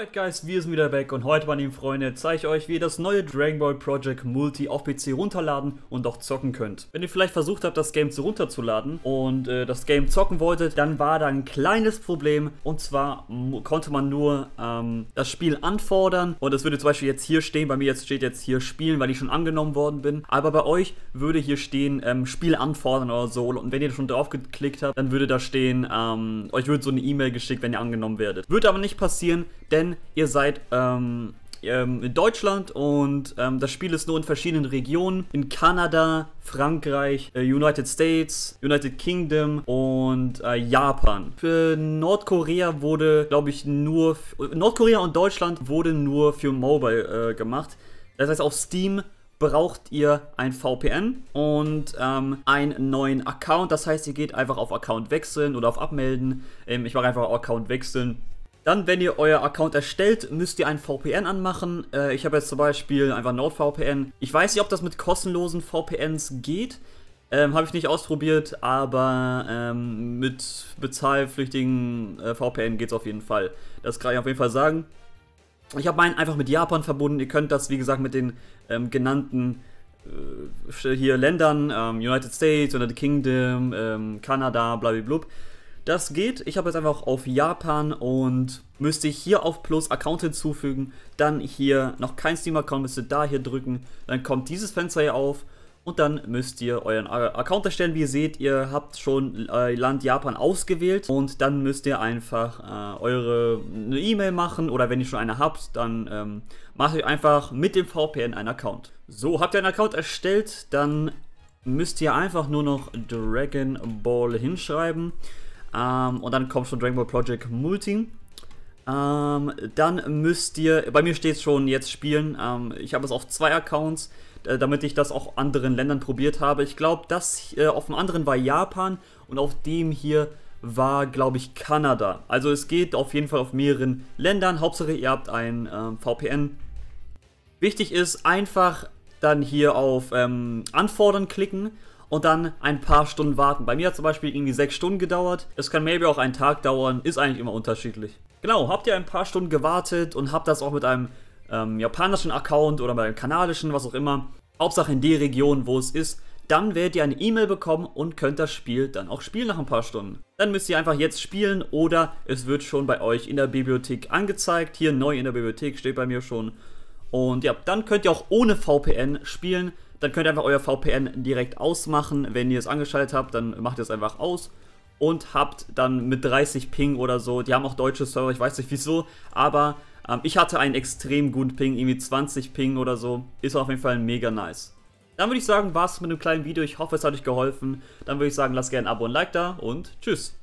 Alright Guys, wir sind wieder back und heute, meine lieben Freunde, zeige ich euch, wie ihr das neue Dragon Ball Project Multi auf PC runterladen und auch zocken könnt. Wenn ihr vielleicht versucht habt, das Game zu runterzuladen und äh, das Game zocken wolltet, dann war da ein kleines Problem und zwar konnte man nur ähm, das Spiel anfordern und das würde zum Beispiel jetzt hier stehen, bei mir jetzt steht jetzt hier Spielen, weil ich schon angenommen worden bin, aber bei euch würde hier stehen ähm, Spiel anfordern oder so und wenn ihr schon drauf geklickt habt, dann würde da stehen, ähm, euch würde so eine E-Mail geschickt, wenn ihr angenommen werdet. Würde aber nicht passieren, denn ihr seid ähm, ähm, in Deutschland und ähm, das Spiel ist nur in verschiedenen Regionen. In Kanada, Frankreich, äh, United States, United Kingdom und äh, Japan. Für Nordkorea wurde, glaube ich, nur... Nordkorea und Deutschland wurde nur für Mobile äh, gemacht. Das heißt, auf Steam braucht ihr ein VPN und ähm, einen neuen Account. Das heißt, ihr geht einfach auf Account wechseln oder auf Abmelden. Ähm, ich mache einfach Account wechseln dann, wenn ihr euer Account erstellt, müsst ihr einen VPN anmachen. Äh, ich habe jetzt zum Beispiel einfach NordVPN. Ich weiß nicht, ob das mit kostenlosen VPNs geht. Ähm, habe ich nicht ausprobiert, aber ähm, mit bezahlpflichtigen äh, VPN geht es auf jeden Fall. Das kann ich auf jeden Fall sagen. Ich habe meinen einfach mit Japan verbunden. Ihr könnt das, wie gesagt, mit den ähm, genannten äh, hier Ländern, ähm, United States, United Kingdom, ähm, Kanada, blablabla. Bla bla. Das geht. Ich habe jetzt einfach auf Japan und müsste ich hier auf Plus Account hinzufügen. Dann hier noch kein Steam-Account, müsst ihr da hier drücken. Dann kommt dieses Fenster hier auf. Und dann müsst ihr euren Account erstellen. Wie ihr seht, ihr habt schon äh, Land Japan ausgewählt. Und dann müsst ihr einfach äh, eure E-Mail machen. Oder wenn ihr schon eine habt, dann ähm, macht ihr einfach mit dem VPN einen Account. So, habt ihr einen Account erstellt, dann müsst ihr einfach nur noch Dragon Ball hinschreiben. Ähm, und dann kommt schon Dragon Ball Project Multi. Ähm, dann müsst ihr, bei mir steht es schon jetzt spielen. Ähm, ich habe es auf zwei Accounts, äh, damit ich das auch anderen Ländern probiert habe. Ich glaube, das äh, auf dem anderen war Japan und auf dem hier war, glaube ich, Kanada. Also es geht auf jeden Fall auf mehreren Ländern. Hauptsache, ihr habt ein äh, VPN. Wichtig ist einfach dann hier auf ähm, Anfordern klicken und dann ein paar Stunden warten. Bei mir hat zum Beispiel irgendwie sechs Stunden gedauert. Es kann maybe auch einen Tag dauern, ist eigentlich immer unterschiedlich. Genau, habt ihr ein paar Stunden gewartet und habt das auch mit einem ähm, japanischen Account oder mit einem kanadischen, was auch immer, Hauptsache in der Region, wo es ist, dann werdet ihr eine E-Mail bekommen und könnt das Spiel dann auch spielen nach ein paar Stunden. Dann müsst ihr einfach jetzt spielen oder es wird schon bei euch in der Bibliothek angezeigt. Hier neu in der Bibliothek steht bei mir schon und ja, dann könnt ihr auch ohne VPN spielen. Dann könnt ihr einfach euer VPN direkt ausmachen. Wenn ihr es angeschaltet habt, dann macht ihr es einfach aus. Und habt dann mit 30 Ping oder so, die haben auch deutsche Server, ich weiß nicht wieso, aber ähm, ich hatte einen extrem guten Ping, irgendwie 20 Ping oder so. Ist auf jeden Fall mega nice. Dann würde ich sagen, war es mit einem kleinen Video. Ich hoffe, es hat euch geholfen. Dann würde ich sagen, lasst gerne ein Abo und ein Like da und tschüss.